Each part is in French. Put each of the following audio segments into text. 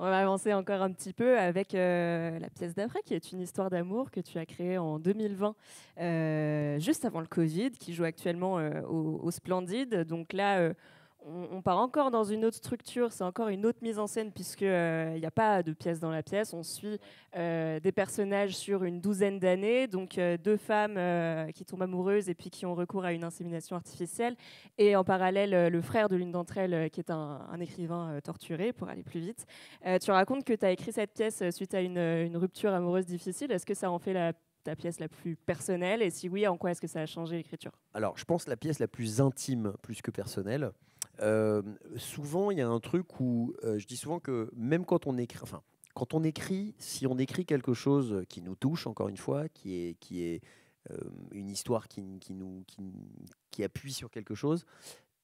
On va avancer encore un petit peu avec euh, la pièce d'après, qui est une histoire d'amour que tu as créée en 2020, euh, juste avant le Covid, qui joue actuellement euh, au, Splendid. Donc là, on, part encore dans une autre structure, c'est encore une autre mise en scène puisqu'il n'y euh, a pas de pièce dans la pièce. On suit euh, des personnages sur une douzaine d'années, donc euh, deux femmes qui tombent amoureuses et puis qui ont recours à une insémination artificielle, et en parallèle le frère de l'une d'entre elles qui est un, écrivain torturé pour aller plus vite. tu racontes que tu as écrit cette pièce suite à une, rupture amoureuse difficile. Est-ce que ça en fait ta pièce la plus personnelle Et si oui, en quoi est-ce que ça a changé l'écriture Alors, je pense la pièce la plus intime, plus que personnelle. Euh, souvent, il y a un truc où euh, je dis souvent que même quand on écrit, enfin, quand on écrit, si on écrit quelque chose qui nous touche, encore une fois, qui est, qui est euh, une histoire qui, nous, qui, appuie sur quelque chose,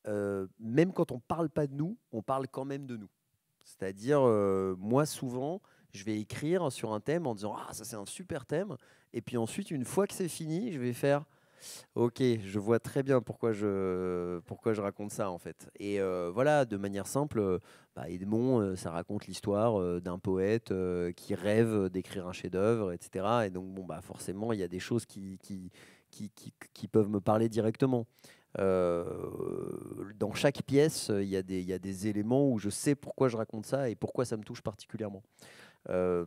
même quand on parle pas de nous, on parle quand même de nous. C'est-à-dire, moi, souvent, je vais écrire sur un thème en disant Ah, ça c'est un super thème. Et puis ensuite, une fois que c'est fini, je vais faire Ok, je vois très bien pourquoi je, pourquoi je raconte ça en fait. Et euh, voilà, de manière simple, euh, bah, Edmond, euh, ça raconte l'histoire d'un poète qui rêve d'écrire un chef-d'œuvre, etc. Et donc, bon, bah, forcément, il y a des choses qui, qui, qui, qui peuvent me parler directement. Euh, dans chaque pièce, il y, a des, des éléments où je sais pourquoi je raconte ça et pourquoi ça me touche particulièrement. Euh,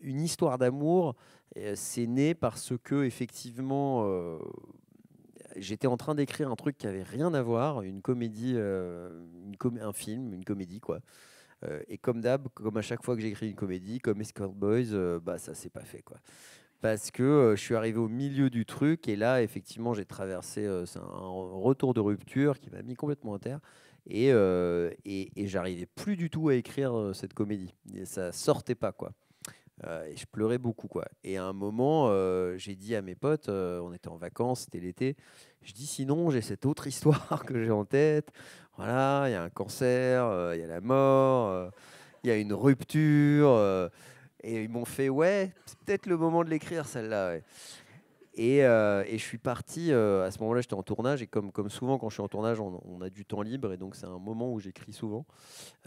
une histoire d'amour, euh, c'est né parce que effectivement, j'étais en train d'écrire un truc qui avait rien à voir, une comédie, une un film, une comédie quoi. et comme d'hab, comme à chaque fois que j'écris une comédie, comme Escort Boys, bah ça s'est pas fait quoi parce que euh, je suis arrivé au milieu du truc et là, effectivement, j'ai traversé euh, un, retour de rupture qui m'a mis complètement à terre. Et, euh, et, j'arrivais plus du tout à écrire cette comédie. Et ça sortait pas, quoi. et je pleurais beaucoup, quoi. Et à un moment, j'ai dit à mes potes, on était en vacances, c'était l'été, je dis sinon, j'ai cette autre histoire que j'ai en tête. Voilà, il y a un cancer, il y a la mort, il y a une rupture et ils m'ont fait, ouais, c'est peut-être le moment de l'écrire, celle-là. Et, euh, et, je suis parti, euh, à ce moment-là, j'étais en tournage, et comme, comme souvent quand je suis en tournage, on, a du temps libre, et donc c'est un moment où j'écris souvent.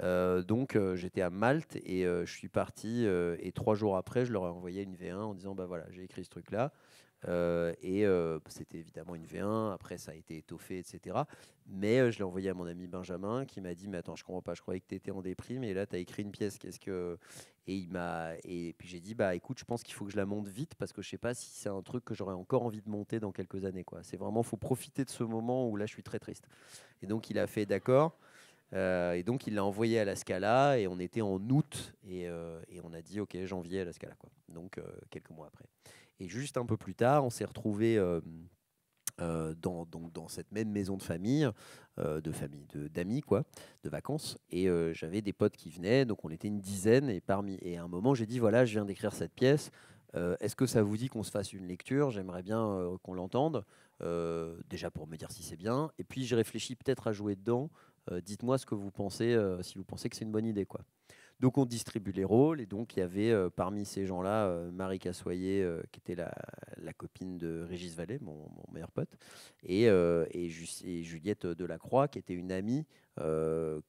Euh, donc j'étais à Malte, et je suis parti, et trois jours après, je leur ai envoyé une V1 en disant, bah voilà, j'ai écrit ce truc-là. et c'était évidemment une V1, après ça a été étoffé, etc. Mais euh, je l'ai envoyé à mon ami Benjamin qui m'a dit Mais attends, je comprends pas, je croyais que tu étais en déprime et là tu as écrit une pièce. Qu'est-ce que. Et, il m'a... et puis j'ai dit Bah écoute, je pense qu'il faut que je la monte vite parce que je sais pas si c'est un truc que j'aurais encore envie de monter dans quelques années. Quoi. C'est vraiment, faut profiter de ce moment où là je suis très triste. Et donc il a fait D'accord. Euh, et donc il l'a envoyé à la Scala et on était en août et, euh, on a dit ok janvier à la Scala quoi. Donc quelques mois après. Et juste un peu plus tard, on s'est retrouvé euh, dans, cette même maison de famille, euh, de famille, d'amis, de, quoi, de vacances. Et euh, j'avais des potes qui venaient, donc on était une dizaine. Et, parmi, et à un moment, j'ai dit voilà, je viens d'écrire cette pièce. Est-ce que ça vous dit qu'on se fasse une lecture J'aimerais bien qu'on l'entende, déjà pour me dire si c'est bien. Et puis, je réfléchis peut-être à jouer dedans. Dites-moi ce que vous pensez, si vous pensez que c'est une bonne idée, quoi. Donc on distribue les rôles et donc il y avait euh, parmi ces gens-là euh, Marie Cassoyer euh, qui était la, copine de Régis Vallée, mon, meilleur pote, et, Juliette Delacroix qui était une amie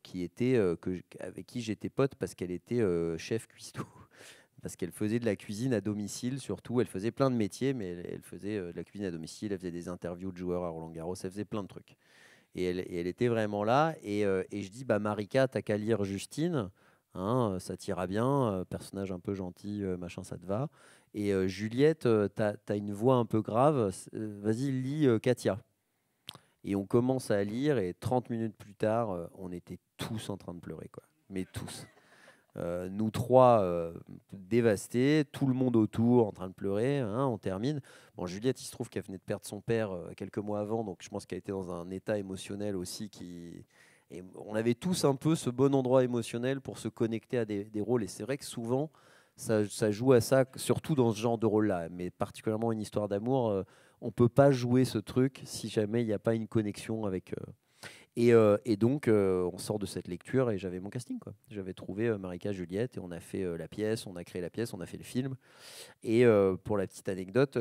qui était, avec qui j'étais pote parce qu'elle était chef cuistot. Parce qu'elle faisait de la cuisine à domicile, surtout. Elle faisait plein de métiers, mais elle, faisait de la cuisine à domicile. Elle faisait des interviews de joueurs à Roland Garros. Elle faisait plein de trucs. Et elle, était vraiment là. Et, je dis, bah, Marika, t'as qu'à lire Justine. Hein, euh, ça t'ira bien, euh, personnage un peu gentil, euh, machin, ça te va. Et Juliette, tu as, une voix un peu grave, vas-y, lis Katia. Et on commence à lire, et 30 minutes plus tard, on était tous en train de pleurer, quoi. Mais tous. nous trois dévastés, tout le monde autour en train de pleurer, hein, on termine. Bon, Juliette, il se trouve qu'elle venait de perdre son père quelques mois avant, donc je pense qu'elle était dans un état émotionnel aussi qui, on avait tous un peu ce bon endroit émotionnel pour se connecter à des, rôles. Et c'est vrai que souvent, ça, joue à ça, surtout dans ce genre de rôle-là. Mais particulièrement une histoire d'amour, euh, on peut pas jouer ce truc si jamais il n'y a pas une connexion avec. Euh. Et, euh, et, donc, on sort de cette lecture et j'avais mon casting. J'avais trouvé Marika Juliette et on a fait la pièce, on a créé la pièce, on a fait le film. Et pour la petite anecdote,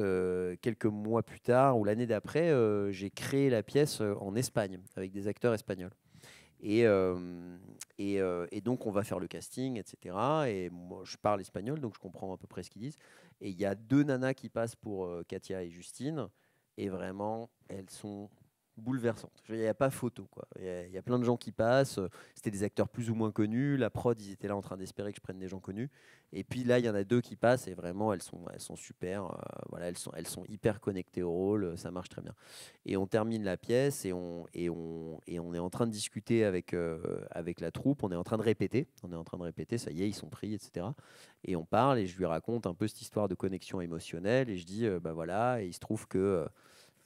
quelques mois plus tard ou l'année d'après, j'ai créé la pièce en Espagne avec des acteurs espagnols. Et, euh, euh, et, donc, on va faire le casting, etc. Et moi, je parle espagnol, donc je comprends à peu près ce qu'ils disent. Et il y a deux nanas qui passent pour euh, Katia et Justine. Et vraiment, elles sont bouleversante. Il n'y a pas photo. Il y, a plein de gens qui passent. C'était des acteurs plus ou moins connus. La prod, ils étaient là en train d'espérer que je prenne des gens connus. Et puis là, il y en a deux qui passent et vraiment, elles sont, elles sont super. Euh, voilà, elles sont, elles sont hyper connectées au rôle. Euh, ça marche très bien. Et on termine la pièce et on, et on, et on est en train de discuter avec, euh, avec la troupe. On est en train de répéter. On est en train de répéter. Ça y est, ils sont pris, etc. Et on parle et je lui raconte un peu cette histoire de connexion émotionnelle. Et je dis, bah voilà, et il se trouve que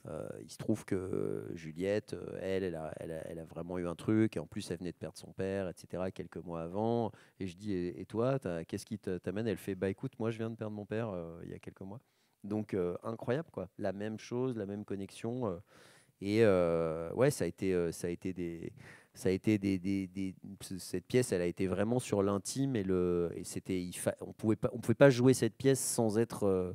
euh, il se trouve que Juliette, euh, elle, elle a, vraiment eu un truc, et en plus, elle venait de perdre son père, etc., quelques mois avant. Et je dis, et, toi, qu'est-ce qui t'amène Elle fait, bah écoute, moi, je viens de perdre mon père euh, il y a quelques mois. Donc, incroyable, quoi. La même chose, la même connexion. et ouais, ça a été, ça a été des. Ça a été des, cette pièce, elle a été vraiment sur l'intime et le, c'était, on pouvait pas, on pouvait pas jouer cette pièce sans être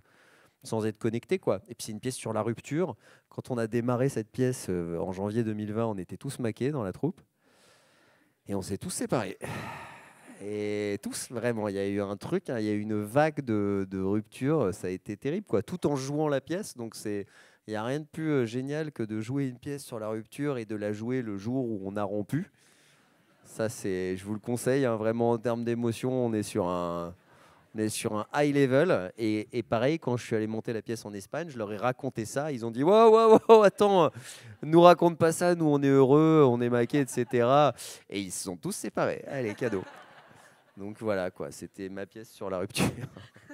sans être connecté. Quoi. Et puis c'est une pièce sur la rupture. Quand on a démarré cette pièce euh, en janvier 2020, on était tous maqués dans la troupe. Et on s'est tous séparés. Et tous, vraiment, il y a eu un truc, hein, il y a eu une vague de, rupture, ça a été terrible, quoi. tout en jouant la pièce. Donc c'est il n'y a rien de plus euh, génial que de jouer une pièce sur la rupture et de la jouer le jour où on a rompu. Ça, c'est, je vous le conseille, hein, vraiment en termes d'émotion, on est sur un, on est sur un high level. Et, pareil, quand je suis allé monter la pièce en Espagne, je leur ai raconté ça. Ils ont dit Waouh, waouh, waouh, attends, nous raconte pas ça. Nous, on est heureux, on est maqués, etc. Et ils se sont tous séparés. Allez, cadeau. Donc voilà, quoi. C'était ma pièce sur la rupture.